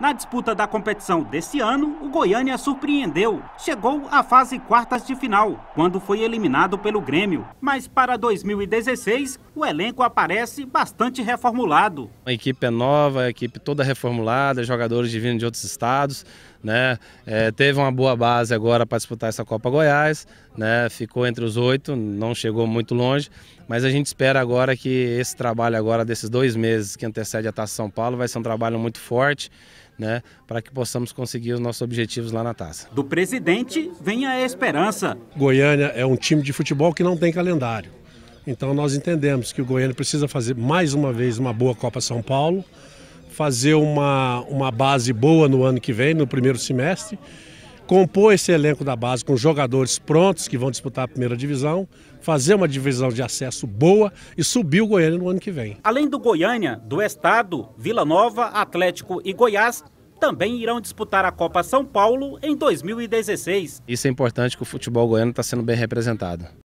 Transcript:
Na disputa da competição desse ano, o Goiânia surpreendeu. Chegou à fase quartas de final, quando foi eliminado pelo Grêmio. Mas para 2016, o elenco aparece bastante reformulado. A equipe é nova, a equipe toda reformulada, jogadores vindo de outros estados. Né? É, teve uma boa base agora para disputar essa Copa Goiás, né? ficou entre os oito, não chegou muito longe, mas a gente espera agora que esse trabalho agora desses dois meses que antecede a Taça São Paulo vai ser um trabalho muito forte né, para que possamos conseguir os nossos objetivos lá na taça. Do presidente vem a esperança. Goiânia é um time de futebol que não tem calendário. Então nós entendemos que o Goiânia precisa fazer mais uma vez uma boa Copa São Paulo, fazer uma, uma base boa no ano que vem, no primeiro semestre, compor esse elenco da base com jogadores prontos que vão disputar a primeira divisão, fazer uma divisão de acesso boa e subir o Goiânia no ano que vem. Além do Goiânia, do Estado, Vila Nova, Atlético e Goiás também irão disputar a Copa São Paulo em 2016. Isso é importante que o futebol goiano está sendo bem representado.